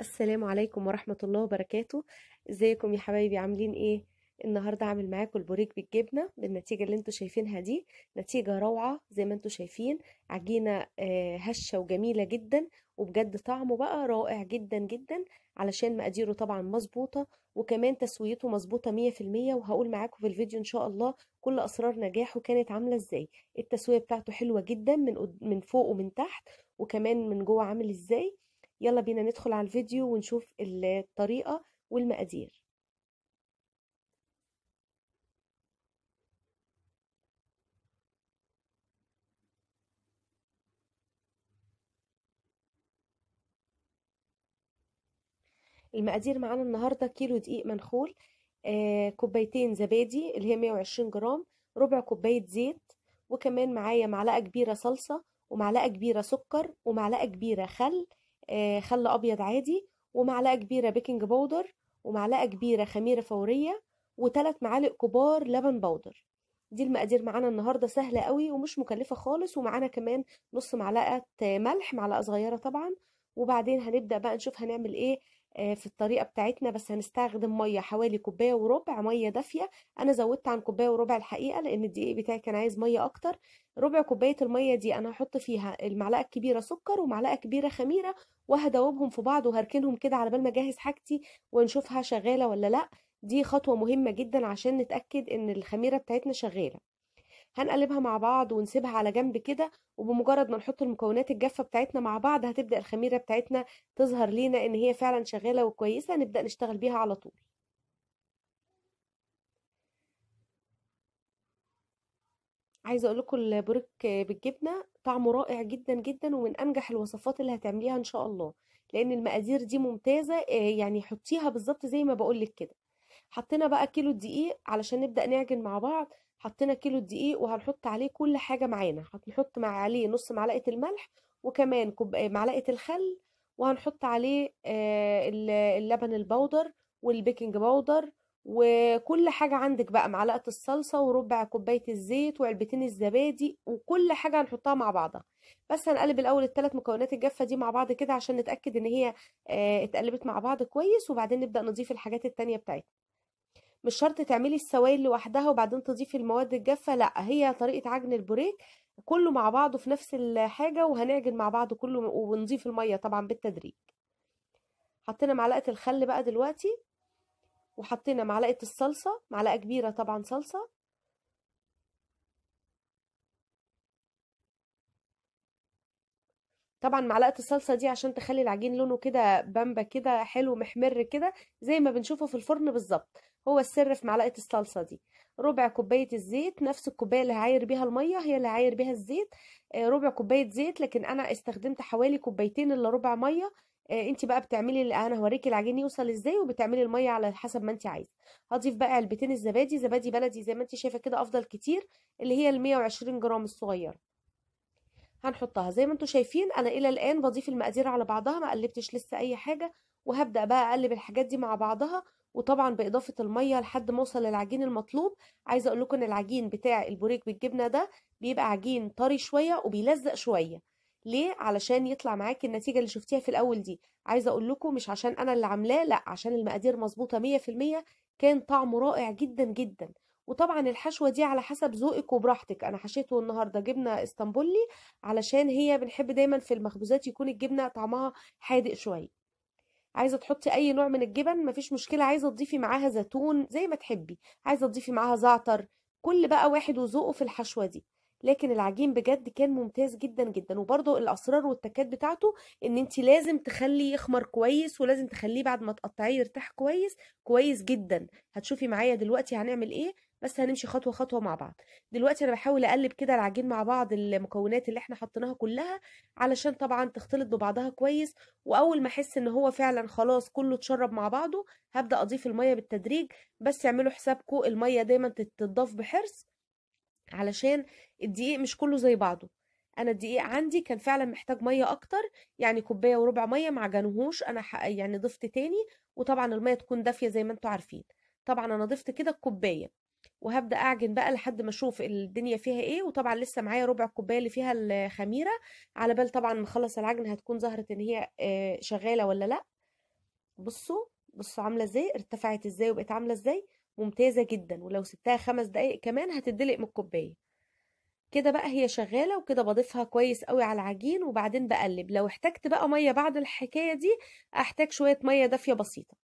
السلام عليكم ورحمة الله وبركاته ازيكم يا حبايبي عاملين ايه النهاردة عامل معاكم البوريك بالجبنة بالنتيجة اللي انتوا شايفينها دي نتيجة روعة زي ما انتوا شايفين عجينة آه، هشة وجميلة جدا وبجد طعمه بقى رائع جدا جدا علشان مقاديره طبعا مظبوطة وكمان تسويته مظبوطة مية في المية وهقول معاكم في الفيديو ان شاء الله كل اسرار نجاحه كانت عاملة ازاي التسوية بتاعته حلوة جدا من, من فوق ومن تحت وكمان من جوه عامل ازاي يلا بينا ندخل على الفيديو ونشوف الطريقة والمقادير المقادير معانا النهاردة كيلو دقيق منخول آه كوبايتين زبادي اللي هي 120 جرام ربع كوباية زيت وكمان معايا معلقة كبيرة صلصة ومعلقة كبيرة سكر ومعلقة كبيرة خل آه، خل ابيض عادي ومعلقه كبيره بيكنج بودر ومعلقه كبيره خميره فوريه وثلاث معالق كبار لبن بودر دي المقادير معانا النهارده سهله قوي ومش مكلفه خالص ومعانا كمان نص معلقه ملح معلقه صغيره طبعا وبعدين هنبدا بقى نشوف هنعمل ايه آه، في الطريقه بتاعتنا بس هنستخدم ميه حوالي كوبايه وربع ميه دافيه انا زودت عن كوبايه وربع الحقيقه لان الدقيق بتاعي كان عايز ميه اكتر ربع كوبايه الميه دي انا هحط فيها المعلقه الكبيره سكر ومعلقه كبيره خميره وهدوبهم في بعض وهركنهم كده على بال ما اجهز حاجتي ونشوفها شغاله ولا لا دي خطوه مهمه جدا عشان نتاكد ان الخميره بتاعتنا شغاله هنقلبها مع بعض ونسيبها على جنب كده وبمجرد ما نحط المكونات الجافة بتاعتنا مع بعض هتبدأ الخميرة بتاعتنا تظهر لينا ان هي فعلا شغالة وكويسة نبدأ نشتغل بيها على طول عايزه اقول لكم البريك بالجبنه طعمه رائع جدا جدا ومن انجح الوصفات اللي هتعمليها ان شاء الله لان المقادير دي ممتازه آه، يعني حطيها بالظبط زي ما بقول لك كده حطينا بقى كيلو الدقيق علشان نبدأ نعجن مع بعض حطينا كيلو الدقيق وهنحط عليه كل حاجة معانا هنحط مع عليه نص معلقة الملح وكمان معلقة الخل وهنحط عليه آه، اللبن البودر والبيكنج باودر وكل حاجة عندك بقى معلقة الصلصة وربع كوباية الزيت وعلبتين الزبادي وكل حاجة هنحطها مع بعضها بس هنقلب الأول الثلاث مكونات الجافة دي مع بعض كده عشان نتأكد إن هي آه، اتقلبت مع بعض كويس وبعدين نبدأ نضيف الحاجات التانية بتاعتنا مش شرط تعملي السوائل لوحدها وبعدين تضيفي المواد الجافة لا هي طريقة عجن البوريك كله مع بعضه في نفس الحاجة وهنعجن مع بعضه كله ونضيف المية طبعا بالتدريج حطينا معلقة الخل بقى دلوقتي وحطينا معلقة الصلصة معلقة كبيرة طبعا صلصة طبعا معلقه الصلصه دي عشان تخلي العجين لونه كده بامبا كده حلو محمر كده زي ما بنشوفه في الفرن بالظبط هو السر في معلقه الصلصه دي ربع كوبايه الزيت نفس الكوبايه اللي هعاير بيها الميه هي اللي هعاير بيها الزيت آه، ربع كوبايه زيت لكن انا استخدمت حوالي كوبايتين الا ربع ميه آه، انت بقى بتعملي انا هوريكي العجين يوصل ازاي وبتعملي الميه على حسب ما انت عايزه هضيف بقى علبتين الزبادي زبادي بلدي زي ما انت شايفه كده افضل كتير اللي هي ال 120 جرام الصغيره هنحطها زي ما انتم شايفين انا الى الان بضيف المقادير على بعضها ما قلبتش لسه اي حاجه وهبدا بقى اقلب الحاجات دي مع بعضها وطبعا باضافه الميه لحد ما اوصل للعجين المطلوب عايزه اقول لكم ان العجين بتاع البوريك بالجبنه ده بيبقى عجين طري شويه وبيلزق شويه ليه علشان يطلع معاكي النتيجه اللي شفتيها في الاول دي عايزه اقول لكم مش عشان انا اللي عاملاه لا عشان المقادير مظبوطه 100% كان طعمه رائع جدا جدا وطبعا الحشوه دي على حسب ذوقك وبراحتك انا حشيته النهارده جبنه اسطنبولي علشان هي بنحب دايما في المخبوزات يكون الجبنه طعمها حادق شويه عايزه تحطي اي نوع من الجبن مفيش مشكله عايزه تضيفي معاها زيتون زي ما تحبي عايزه تضيفي معاها زعتر كل بقى واحد وذوقه في الحشوه دي لكن العجين بجد كان ممتاز جدا جدا وبرده الاسرار والتكات بتاعته ان انت لازم تخليه يخمر كويس ولازم تخليه بعد ما تقطعيه يرتاح كويس كويس جدا هتشوفي معايا دلوقتي هنعمل ايه بس هنمشي خطوه خطوه مع بعض دلوقتي انا بحاول اقلب كده العجين مع بعض المكونات اللي احنا حطيناها كلها علشان طبعا تختلط ببعضها كويس واول ما احس ان هو فعلا خلاص كله اتشرب مع بعضه هبدا اضيف الميه بالتدريج بس اعملوا حسابكم الميه دايما تتضاف بحرص علشان الدقيق مش كله زي بعضه انا الدقيق عندي كان فعلا محتاج ميه اكتر يعني كوبايه وربع ميه معجنهوش انا يعني ضفت تاني وطبعا الميه تكون دافيه زي ما انتوا عارفين طبعا انا ضفت كده الكوبايه وهبدا اعجن بقى لحد ما اشوف الدنيا فيها ايه وطبعا لسه معايا ربع الكوبايه اللي فيها الخميره على بال طبعا ما اخلص العجن هتكون ظهرت ان هي آه، شغاله ولا لا بصوا بصوا عامله ازاي ارتفعت ازاي وبقت عامله ازاي ممتازه جدا ولو سبتها خمس دقايق كمان هتدلق من الكوبايه كده بقى هي شغاله وكده بضيفها كويس قوي على العجين وبعدين بقلب لو احتجت بقى ميه بعد الحكايه دي احتاج شويه ميه دافيه بسيطه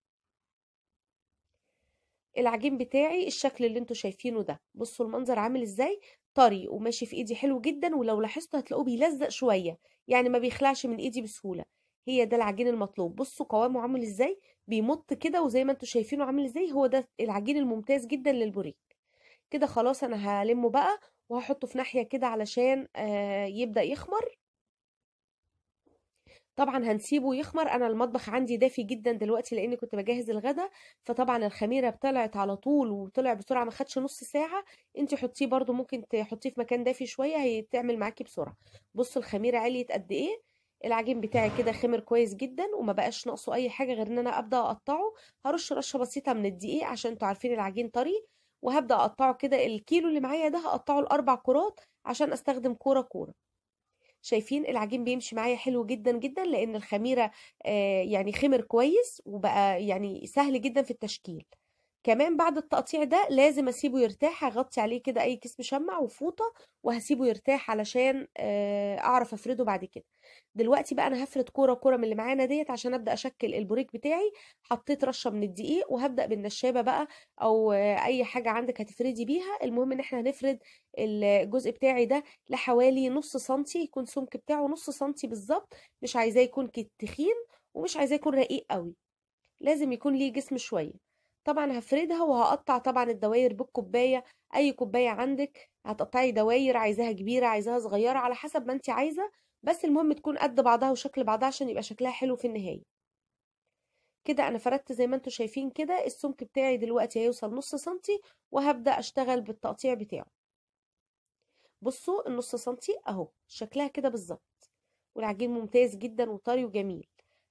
العجين بتاعي الشكل اللي انتوا شايفينه ده بصوا المنظر عامل ازاي طري وماشي في ايدي حلو جدا ولو لاحظتوا هتلاقوه بيلزق شويه يعني ما بيخلعش من ايدي بسهوله هي ده العجين المطلوب بصوا قوامه عامل ازاي بيمط كده وزي ما انتوا شايفينه عامل ازاي هو ده العجين الممتاز جدا للبوريك كده خلاص انا هلمه بقى وهحطه في ناحيه كده علشان آه يبدا يخمر طبعا هنسيبه يخمر انا المطبخ عندي دافي جدا دلوقتي لاني كنت بجهز الغدا فطبعا الخميره طلعت على طول وطلع بسرعه ما خدش نص ساعه انت حطيه برده ممكن تحطيه في مكان دافي شويه هيتعمل معاكي بسرعه بصوا الخميره عليت قد ايه العجين بتاعي كده خمر كويس جدا وما بقاش ناقصه اي حاجه غير ان انا ابدا اقطعه هرش رشه بسيطه من الدقيق عشان انتوا عارفين العجين طري وهبدا اقطعه كده الكيلو اللي معايا ده هقطعه لاربع كرات عشان استخدم كوره كوره شايفين العجين بيمشي معايا حلو جدا جدا لان الخميره آه، يعني خمر كويس وبقى يعني سهل جدا في التشكيل كمان بعد التقطيع ده لازم اسيبه يرتاح هغطي عليه كده اي كيس مشمع وفوطه وهسيبه يرتاح علشان آه، اعرف افرده بعد كده دلوقتي بقى انا هفرد كوره كوره من اللي معانا ديت عشان ابدا اشكل البوريك بتاعي حطيت رشه من الدقيق وهبدا بالنشابه بقى او اي حاجه عندك هتفردي بيها المهم ان احنا هنفرد الجزء بتاعي ده لحوالي نص سنتي يكون سمك بتاعه نص سنتي بالظبط مش عايزاه يكون تخين ومش عايزاه يكون رقيق قوي لازم يكون ليه جسم شويه طبعا هفردها وهقطع طبعا الدواير بالكوبايه اي كوبايه عندك هتقطعي دواير عايزاها كبيره عايزاها صغيره على حسب ما انت عايزه بس المهم تكون قد بعضها وشكل بعضها عشان يبقى شكلها حلو في النهايه كده انا فردت زي ما انتم شايفين كده السمك بتاعي دلوقتي هيوصل نص سنتي وهبدا اشتغل بالتقطيع بتاعه بصوا النص سنتي اهو شكلها كده بالظبط والعجين ممتاز جدا وطري وجميل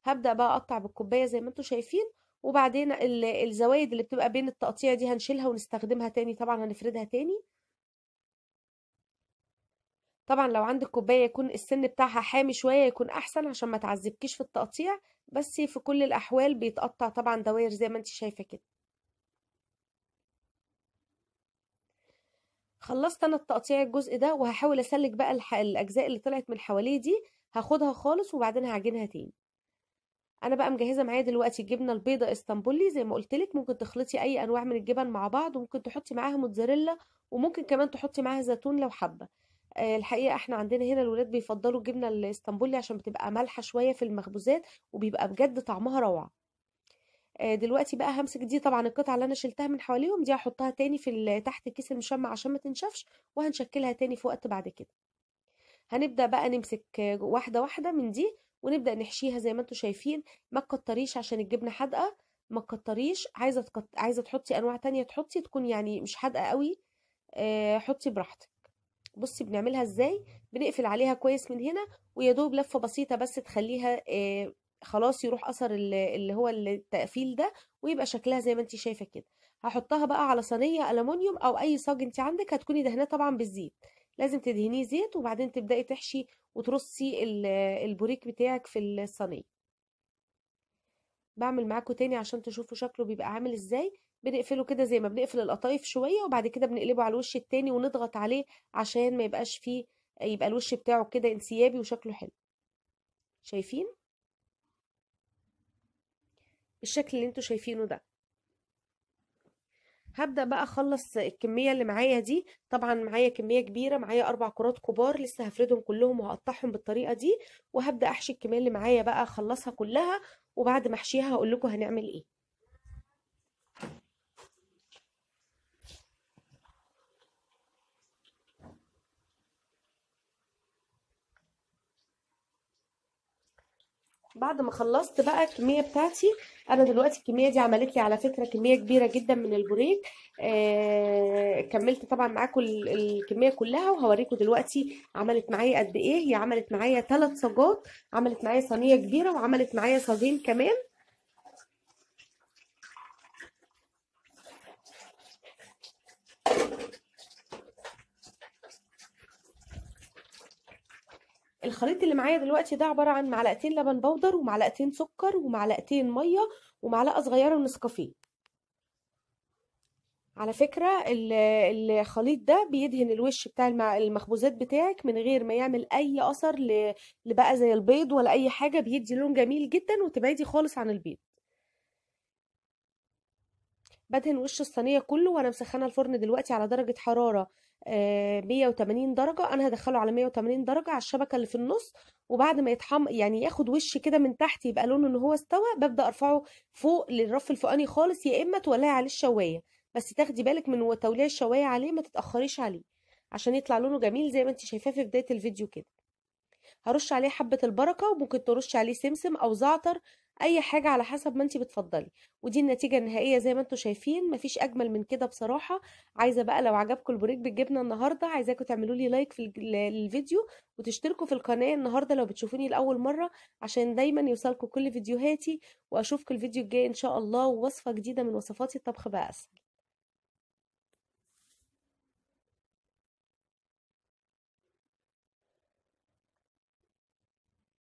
هبدا بقى اقطع بالكوبايه زي ما انتم شايفين وبعدين الزوايد اللي بتبقى بين التقطيع دي هنشيلها ونستخدمها تاني طبعا هنفردها تاني طبعا لو عندك كوباية يكون السن بتاعها حامي شوية يكون أحسن عشان ما تعذبكيش في التقطيع بس في كل الأحوال بيتقطع طبعا دواير زي ما انت شايفة كده خلصت أنا التقطيع الجزء ده وهحاول أسلك بقى الأجزاء اللي طلعت من حواليه دي هاخدها خالص وبعدين هعجنها تاني انا بقى مجهزه معايا دلوقتي الجبنه البيضاء اسطنبولي زي ما قلت لك ممكن تخلطي اي انواع من الجبن مع بعض وممكن تحطي معاها موتزاريلا وممكن كمان تحطي معاها زيتون لو حابه آه، الحقيقه احنا عندنا هنا الولاد بيفضلوا الجبنه الاسطنبولي عشان بتبقى مالحه شويه في المخبوزات وبيبقى بجد طعمها روعه آه، دلوقتي بقى همسك دي طبعا القطعه اللي انا شلتها من حواليهم دي هحطها تاني في تحت الكيس المشمع عشان ما تنشفش وهنشكلها تاني في وقت بعد كده هنبدا بقى نمسك آه، واحده واحده من دي ونبدا نحشيها زي ما انتم شايفين ما تكتريش عشان الجبنه حادقه ما تكتريش عايزه تكت... عايزه تحطي انواع تانية تحطي تكون يعني مش حادقه قوي آه حطي براحتك بصي بنعملها ازاي بنقفل عليها كويس من هنا ويا دوب لفه بسيطه بس تخليها آه خلاص يروح اثر اللي هو التقفيل ده ويبقى شكلها زي ما انت شايفه كده هحطها بقى على صينيه الومنيوم او اي صاج انت عندك هتكوني دهناه طبعا بالزيت لازم تدهنيه زيت وبعدين تبدأي تحشي وترصي البوريك بتاعك في الصينية بعمل معاكم تاني عشان تشوفوا شكله بيبقى عامل ازاي بنقفله كده زي ما بنقفل القطايف شوية وبعد كده بنقلبه على الوش التاني ونضغط عليه عشان ما يبقاش فيه يبقى الوش بتاعه كده انسيابي وشكله حلو شايفين الشكل اللي انتوا شايفينه ده هبدأ بقى أخلص الكمية اللي معايا دي طبعا معايا كمية كبيرة معايا أربع كرات كبار لسه هفردهم كلهم وهقطعهم بالطريقة دي وهبدأ أحشي الكمية اللي معايا بقى أخلصها كلها وبعد ما أحشيها هقول لكم هنعمل إيه بعد ما خلصت بقى الكميه بتاعتي انا دلوقتي الكميه دي عملت لي على فكره كميه كبيره جدا من البوريك آه كملت طبعا معاكم الكميه كلها وهوريكم دلوقتي عملت معايا قد ايه هي عملت معايا ثلاث صاجات عملت معايا صينيه كبيره وعملت معايا صاجين كمان الخليط اللي معايا دلوقتي ده عباره عن معلقتين لبن بودر ومعلقتين سكر ومعلقتين ميه ومعلقه صغيره نسكافيه على فكره الخليط ده بيدهن الوش بتاع المخبوزات بتاعك من غير ما يعمل اي اثر لبقى زي البيض ولا اي حاجه بيدي لون جميل جدا وتبعدي خالص عن البيض بدهن وش الصينيه كله وانا مسخنه الفرن دلوقتي على درجه حراره 180 آه، درجة أنا هدخله على 180 درجة على الشبكة اللي في النص وبعد ما يتحم يعني ياخد وش كده من تحت يبقى لونه إن هو استوى ببدأ أرفعه فوق للرف الفوقاني خالص يا إما تولعي عليه الشواية بس تاخدي بالك من توليع الشواية عليه ما تتأخريش عليه عشان يطلع لونه جميل زي ما انت شايفاه في بداية الفيديو كده هرش عليه حبة البركة وممكن ترش عليه سمسم أو زعتر أي حاجة على حسب ما انت بتفضلي ودي النتيجة النهائية زي ما انتوا شايفين مفيش أجمل من كده بصراحة عايزة بقى لو عجبكم البريك بالجبنة النهاردة عايزاكم تعملوا لي لايك في الفيديو وتشتركوا في القناة النهاردة لو بتشوفوني لأول مرة عشان دايما يوصلكم كل فيديوهاتي وأشوفكم الفيديو الجاي إن شاء الله ووصفة جديدة من وصفاتي الطبخ بقى أسهل